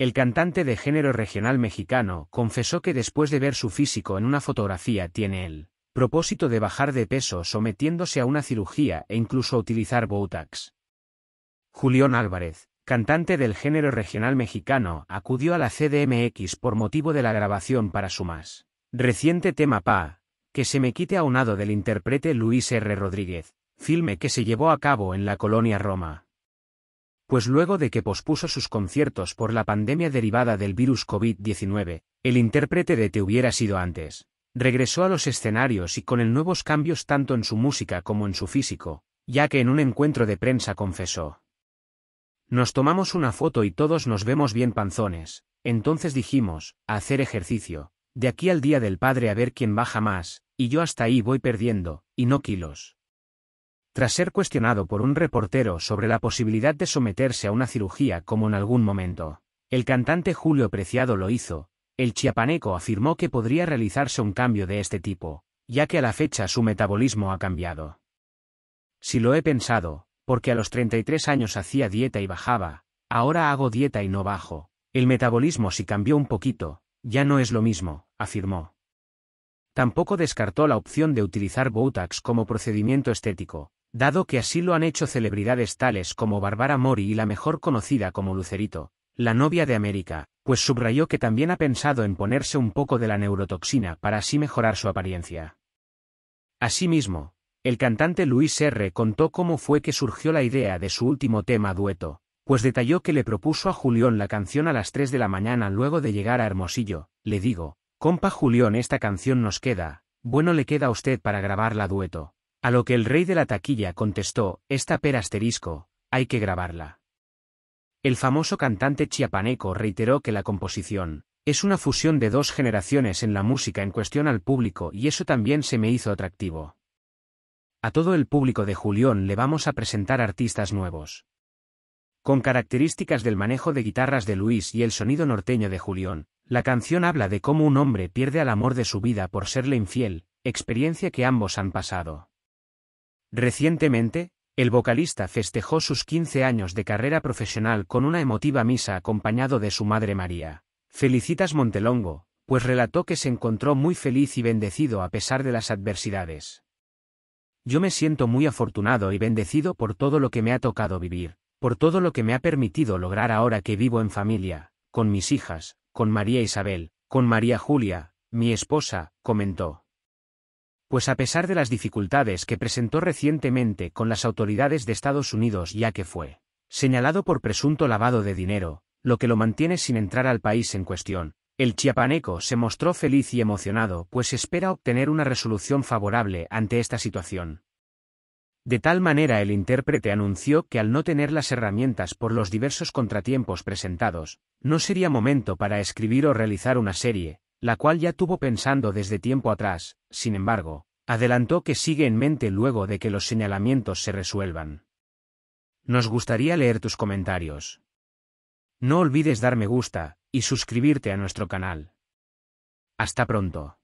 El cantante de género regional mexicano confesó que después de ver su físico en una fotografía tiene el propósito de bajar de peso sometiéndose a una cirugía e incluso utilizar Botox. Julián Álvarez, cantante del género regional mexicano, acudió a la CDMX por motivo de la grabación para su más reciente tema Pa, que se me quite a un lado del intérprete Luis R. Rodríguez, filme que se llevó a cabo en la colonia Roma pues luego de que pospuso sus conciertos por la pandemia derivada del virus COVID-19, el intérprete de Te hubiera sido antes, regresó a los escenarios y con el nuevos cambios tanto en su música como en su físico, ya que en un encuentro de prensa confesó. Nos tomamos una foto y todos nos vemos bien panzones, entonces dijimos, a hacer ejercicio, de aquí al día del padre a ver quién baja más, y yo hasta ahí voy perdiendo, y no kilos tras ser cuestionado por un reportero sobre la posibilidad de someterse a una cirugía como en algún momento. El cantante Julio Preciado lo hizo, el chiapaneco afirmó que podría realizarse un cambio de este tipo, ya que a la fecha su metabolismo ha cambiado. Si lo he pensado, porque a los 33 años hacía dieta y bajaba, ahora hago dieta y no bajo, el metabolismo si cambió un poquito, ya no es lo mismo, afirmó. Tampoco descartó la opción de utilizar Botox como procedimiento estético, Dado que así lo han hecho celebridades tales como Barbara Mori y la mejor conocida como Lucerito, la novia de América, pues subrayó que también ha pensado en ponerse un poco de la neurotoxina para así mejorar su apariencia. Asimismo, el cantante Luis R. contó cómo fue que surgió la idea de su último tema dueto, pues detalló que le propuso a Julián la canción a las 3 de la mañana luego de llegar a Hermosillo, le digo, compa Julián esta canción nos queda, bueno le queda a usted para grabarla dueto. A lo que el rey de la taquilla contestó, esta pera asterisco, hay que grabarla. El famoso cantante chiapaneco reiteró que la composición es una fusión de dos generaciones en la música en cuestión al público y eso también se me hizo atractivo. A todo el público de Julión le vamos a presentar artistas nuevos. Con características del manejo de guitarras de Luis y el sonido norteño de Julión, la canción habla de cómo un hombre pierde al amor de su vida por serle infiel, experiencia que ambos han pasado. Recientemente, el vocalista festejó sus 15 años de carrera profesional con una emotiva misa acompañado de su madre María. Felicitas Montelongo, pues relató que se encontró muy feliz y bendecido a pesar de las adversidades. Yo me siento muy afortunado y bendecido por todo lo que me ha tocado vivir, por todo lo que me ha permitido lograr ahora que vivo en familia, con mis hijas, con María Isabel, con María Julia, mi esposa, comentó pues a pesar de las dificultades que presentó recientemente con las autoridades de Estados Unidos ya que fue señalado por presunto lavado de dinero, lo que lo mantiene sin entrar al país en cuestión, el chiapaneco se mostró feliz y emocionado pues espera obtener una resolución favorable ante esta situación. De tal manera el intérprete anunció que al no tener las herramientas por los diversos contratiempos presentados, no sería momento para escribir o realizar una serie, la cual ya tuvo pensando desde tiempo atrás, sin embargo, adelantó que sigue en mente luego de que los señalamientos se resuelvan. Nos gustaría leer tus comentarios. No olvides darme gusta y suscribirte a nuestro canal. Hasta pronto.